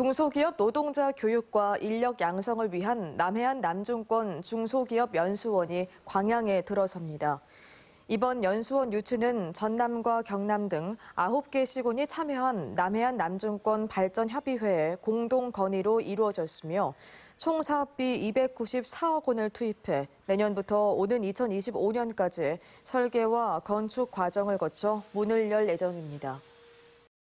중소기업 노동자 교육과 인력 양성을 위한 남해안 남중권 중소기업 연수원이 광양에 들어섭니다. 이번 연수원 유치는 전남과 경남 등 9개 시군이 참여한 남해안 남중권 발전협의회의 공동 건의로 이루어졌으며 총 사업비 294억 원을 투입해 내년부터 오는 2025년까지 설계와 건축 과정을 거쳐 문을 열 예정입니다.